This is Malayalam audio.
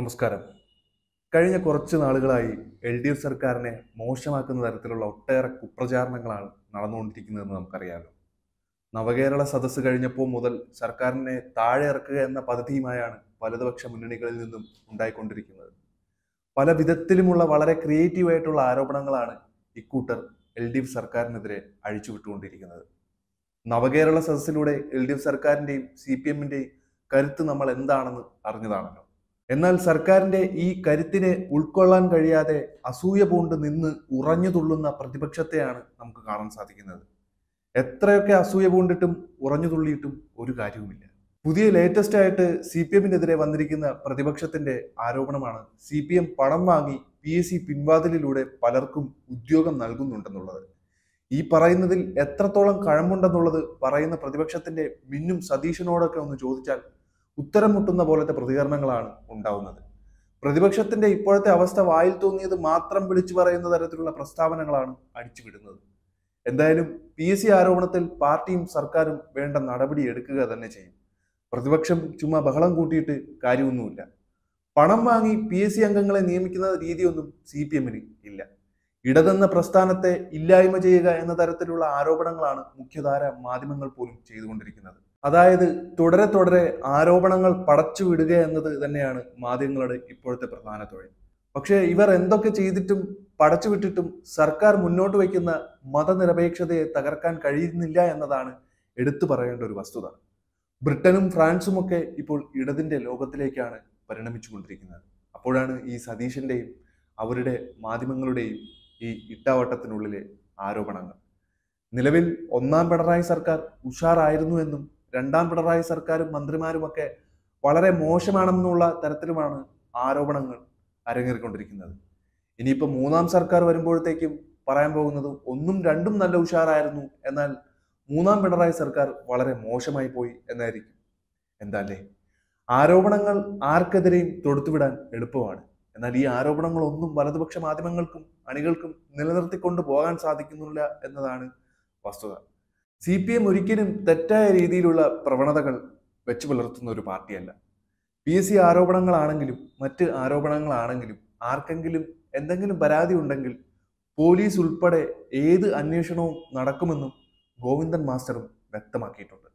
നമസ്കാരം കഴിഞ്ഞ കുറച്ച് നാളുകളായി എൽ ഡി എഫ് സർക്കാരിനെ മോശമാക്കുന്ന തരത്തിലുള്ള ഒട്ടേറെ കുപ്രചാരണങ്ങളാണ് നടന്നുകൊണ്ടിരിക്കുന്നതെന്ന് നമുക്കറിയാമല്ലോ നവകേരള സദസ്സ് കഴിഞ്ഞപ്പോൾ മുതൽ സർക്കാരിനെ താഴെ ഇറക്കുക എന്ന പദ്ധതിയുമായാണ് വലതുപക്ഷ മുന്നണികളിൽ നിന്നും ഉണ്ടായിക്കൊണ്ടിരിക്കുന്നത് പല വിധത്തിലുമുള്ള വളരെ ക്രിയേറ്റീവ് ആയിട്ടുള്ള ആരോപണങ്ങളാണ് ഇക്കൂട്ടർ എൽ ഡി എഫ് സർക്കാരിനെതിരെ അഴിച്ചുവിട്ടുകൊണ്ടിരിക്കുന്നത് നവകേരള സദസ്സിലൂടെ എൽ ഡി എഫ് സർക്കാരിൻ്റെയും സി പി എമ്മിൻ്റെയും കരുത്ത് നമ്മൾ എന്താണെന്ന് അറിഞ്ഞതാണല്ലോ എന്നാൽ സർക്കാരിന്റെ ഈ കരുത്തിനെ ഉൾക്കൊള്ളാൻ കഴിയാതെ അസൂയ പൂണ്ട് നിന്ന് ഉറഞ്ഞു തുള്ളുന്ന പ്രതിപക്ഷത്തെയാണ് നമുക്ക് കാണാൻ സാധിക്കുന്നത് എത്രയൊക്കെ അസൂയ പൂണ്ടിട്ടും ഉറഞ്ഞു തുള്ളിയിട്ടും ഒരു കാര്യവുമില്ല പുതിയ ലേറ്റസ്റ്റ് ആയിട്ട് സി പി എമ്മിനെതിരെ വന്നിരിക്കുന്ന പ്രതിപക്ഷത്തിന്റെ ആരോപണമാണ് സി പി എം പണം വാങ്ങി പി എസ് സി പിൻവാതിലിലൂടെ പലർക്കും ഉദ്യോഗം നൽകുന്നുണ്ടെന്നുള്ളത് ഈ പറയുന്നതിൽ എത്രത്തോളം കഴമ്പുണ്ടെന്നുള്ളത് പറയുന്ന പ്രതിപക്ഷത്തിന്റെ മിന്നും സതീശനോടൊക്കെ ഒന്ന് ചോദിച്ചാൽ ഉത്തരം മുട്ടുന്ന പോലത്തെ പ്രതികരണങ്ങളാണ് ഉണ്ടാവുന്നത് പ്രതിപക്ഷത്തിന്റെ ഇപ്പോഴത്തെ അവസ്ഥ വായിൽ തോന്നിയത് മാത്രം വിളിച്ചു പറയുന്ന തരത്തിലുള്ള പ്രസ്താവനകളാണ് അടിച്ചുവിടുന്നത് എന്തായാലും പി എസ് സി ആരോപണത്തിൽ പാർട്ടിയും സർക്കാരും വേണ്ട നടപടി എടുക്കുക തന്നെ ചെയ്യും പ്രതിപക്ഷം ചുമ്മാ ബഹളം കൂട്ടിയിട്ട് കാര്യമൊന്നുമില്ല പണം വാങ്ങി പി എസ് സി അംഗങ്ങളെ നിയമിക്കുന്ന രീതിയൊന്നും സി പി എമ്മിന് ഇല്ല ഇടതെന്ന പ്രസ്ഥാനത്തെ ഇല്ലായ്മ ചെയ്യുക എന്ന തരത്തിലുള്ള ആരോപണങ്ങളാണ് മുഖ്യധാര മാധ്യമങ്ങൾ പോലും ചെയ്തുകൊണ്ടിരിക്കുന്നത് അതായത് തുടരെ തുടരെ ആരോപണങ്ങൾ പടച്ചു വിടുക എന്നത് തന്നെയാണ് മാധ്യമങ്ങളുടെ ഇപ്പോഴത്തെ പ്രധാന തൊഴിൽ പക്ഷേ ഇവർ എന്തൊക്കെ ചെയ്തിട്ടും പടച്ചുവിട്ടിട്ടും സർക്കാർ മുന്നോട്ട് വയ്ക്കുന്ന മതനിരപേക്ഷതയെ തകർക്കാൻ കഴിയുന്നില്ല എന്നതാണ് എടുത്തു പറയേണ്ട ഒരു വസ്തുത ബ്രിട്ടനും ഫ്രാൻസും ഒക്കെ ഇപ്പോൾ ഇടതിൻ്റെ ലോകത്തിലേക്കാണ് പരിണമിച്ചുകൊണ്ടിരിക്കുന്നത് അപ്പോഴാണ് ഈ സതീശന്റെയും അവരുടെ മാധ്യമങ്ങളുടെയും ഈ ഇട്ടാവട്ടത്തിനുള്ളിലെ ആരോപണങ്ങൾ നിലവിൽ ഒന്നാം പിണറായി സർക്കാർ ഉഷാറായിരുന്നു എന്നും രണ്ടാം പിണറായി സർക്കാരും മന്ത്രിമാരുമൊക്കെ വളരെ മോശമാണെന്നുള്ള തരത്തിലുമാണ് ആരോപണങ്ങൾ അരങ്ങേറിക്കൊണ്ടിരിക്കുന്നത് ഇനിയിപ്പോൾ മൂന്നാം സർക്കാർ വരുമ്പോഴത്തേക്കും പറയാൻ പോകുന്നത് ഒന്നും രണ്ടും നല്ല ഉഷാറായിരുന്നു എന്നാൽ മൂന്നാം പിണറായി സർക്കാർ വളരെ മോശമായി പോയി എന്നായിരിക്കും എന്താല്ലേ ആരോപണങ്ങൾ ആർക്കെതിരെയും തൊടുത്തുവിടാൻ എളുപ്പമാണ് എന്നാൽ ഈ ആരോപണങ്ങളൊന്നും വലതുപക്ഷ മാധ്യമങ്ങൾക്കും അണികൾക്കും നിലനിർത്തിക്കൊണ്ട് പോകാൻ സാധിക്കുന്നില്ല എന്നതാണ് വസ്തുത സി പി എം ഒരിക്കലും തെറ്റായ രീതിയിലുള്ള പ്രവണതകൾ വെച്ചു പുലർത്തുന്ന ഒരു പാർട്ടിയല്ല പി എസ് സി ആരോപണങ്ങളാണെങ്കിലും മറ്റ് ആരോപണങ്ങളാണെങ്കിലും ആർക്കെങ്കിലും എന്തെങ്കിലും പരാതി ഉണ്ടെങ്കിൽ പോലീസ് ഉൾപ്പെടെ ഏത് അന്വേഷണവും നടക്കുമെന്നും ഗോവിന്ദൻ മാസ്റ്ററും വ്യക്തമാക്കിയിട്ടുണ്ട്